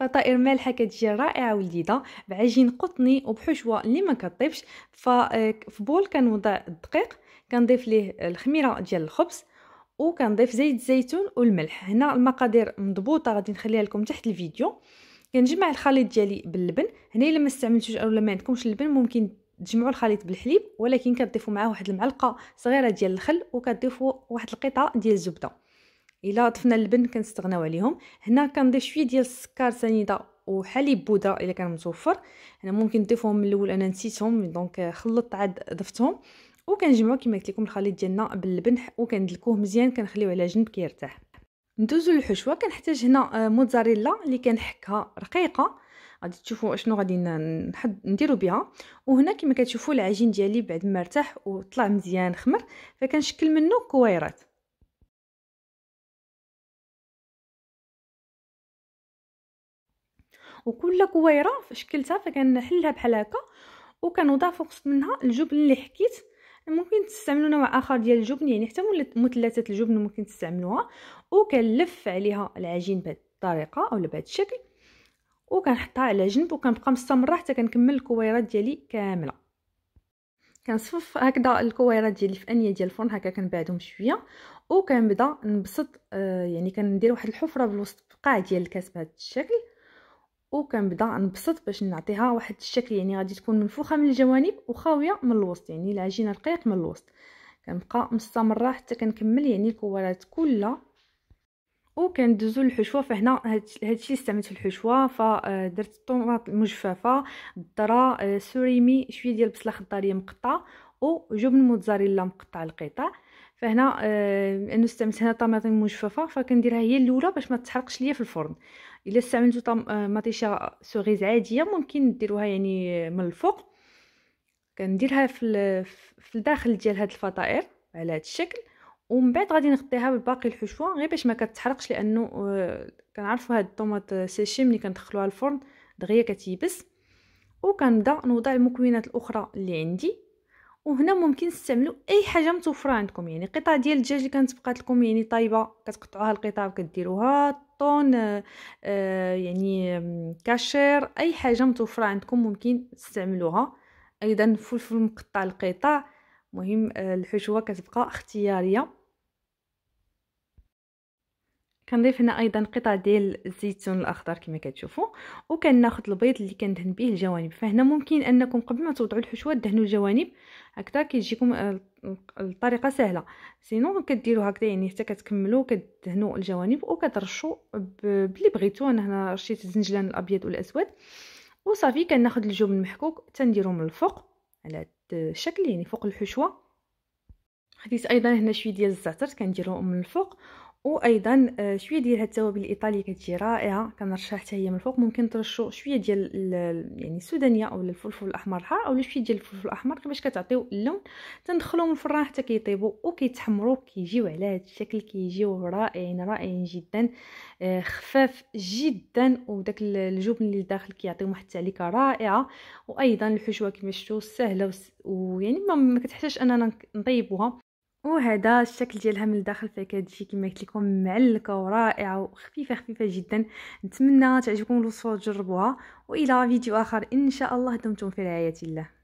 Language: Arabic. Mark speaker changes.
Speaker 1: فطائر مالحه كتجي رائعه ولذيذه بعجين قطني وبحشوه اللي ما كطيبش ففي آه، بول كنوضع الدقيق كنضيف ليه الخميره ديال الخبز وكنضيف زيت الزيتون والملح هنا المقادير مضبوطه غادي نخليها لكم تحت الفيديو كنجمع الخليط ديالي باللبن هنا الا ما استعملتوش اولا ما عندكمش اللبن ممكن تجمعوا الخليط بالحليب ولكن كتضيفوا معاه واحد المعلقه صغيره ديال الخل وكتضيفوا واحد القطعه ديال الزبده الا ضفنا اللبن كنستغناو عليهم هنا كنضيف شويه ديال السكر سنيده وحليب بودره الا كان متوفر انا ممكن نضيفهم من الاول انا نسيتهم دونك خلطت عاد ضفتهم وكنجمعوا كما قلت لكم الخليط ديالنا باللبن وكندلكوه مزيان كنخليوه على جنب كيرتاح ندوزو للحشوه كنحتاج هنا موتزاريلا اللي كنحكها رقيقه غادي تشوفوا اشنو غادي نديرو بها وهنا كما كتشوفوا العجين ديالي بعد ما ارتاح وطلع مزيان خمر فكنشكل منه كويرات وكل كويره فشكلتها فكنحلها بحال هكا وكنوضع فوق منها الجبن اللي حكيت ممكن تستعملوا نوع اخر ديال الجبن يعني حتى مثلثات الجبن ممكن تستعملوها وكنلف عليها العجين بهذه الطريقه اولا بهذا الشكل وكنحطها على جنب وكنبقى مستمره حتى كنكمل الكويرات ديالي كامله كنصفف هكذا الكويرات ديالي في انيه ديال الفرن هكا كنبعدهم شويه وكنبدا نبسط آه يعني كندير واحد الحفره بالوسط بقاع ديال الكاس بهذا الشكل كنبدا نبسط باش نعطيها واحد الشكل يعني غادي تكون منفوخه من الجوانب وخاويه من الوسط يعني العجينه رقيق من الوسط كنبقى مستمره حتى كنكمل يعني الكورات كلها وكندوزو للحشوه فهنا هادشي اللي استعملت في الحشوه فدرت آه، الطوماط المجففه الذره آه، سوريمي شويه ديال البصله خضاريه مقطعه وجبن موتزاريلا مقطع القطع فهنا آه انه استعملت هنا طماطم مجففه فكنديرها هي الاولى باش ما تحرقش ليا في الفرن الا استعملتو آه، مطيشه سوغيز عاديه ممكن ديروها يعني من الفوق كنديرها في في الداخل ديال هاد الفطائر على هاد الشكل ومن بعد غادي نغطيها بباقي الحشوه غير باش ما كتحرقش لانه آه، كنعرفوا هاد الطوماط آه، سيشي ملي كندخلوها الفرن دغيا كتيبس وكنبدا نوضع المكونات الاخرى اللي عندي وهنا ممكن تستعملوا اي حاجه متوفره عندكم يعني قطع ديال الدجاج اللي كانت بقات لكم يعني طايبه كتقطعوها القطع وكديروها كرتون يعني كاشير اي حاجه متوفره عندكم ممكن تستعملوها ايضا فلفل مقطع القطع مهم آه، الحشوه كتبقى اختياريه كنضيف هنا ايضا قطع ديال الزيتون الاخضر كما كتشوفوا وكناخذ البيض اللي كندهن به الجوانب فهنا ممكن انكم قبل ما توضعوا الحشوه دهنوا الجوانب هكذا كيجيكم آه، الطريقه سهله سينو كديروا هكذا يعني حتى كتكملوا كدهنوا الجوانب وكترشوا بلي بغيتو انا هنا رشيت الزنجلان الابيض والاسود وصافي كناخذ الجبن المحكوك تنديرو من الفوق على هذا الشكل يعني فوق الحشوه خديت ايضا هنا شويه ديال الزعتر كنديرو من الفوق وايضا آه، شويه ديال هاد التوابل الايطاليه كتجي رائعه كنرشح حتى هي من الفوق ممكن ترشوا شويه ديال يعني السودانيه او الفلفل الاحمر الحار او شويه ديال الفلفل الاحمر باش كتعطيو اللون تندخلهم الفران حتى كيطيبوا وكيتحمروا كيجيو على هاد الشكل كيجيو رائعين رائعين جدا آه، خفاف جدا وداك الجبن اللي لداخل كيعطيهم واحد التعليكه رائعه وايضا الحشوه كما شفتوا سهله ويعني ما كتحتاجش اننا نطيبوها وهذا الشكل ديالها من الداخل فيها كتجي كما قلت لكم معلكه ورائعه وخفيفه خفيفه جدا نتمنى تعجبكم الوصفه وتجربوها والى فيديو اخر ان شاء الله دمتم في رعايه الله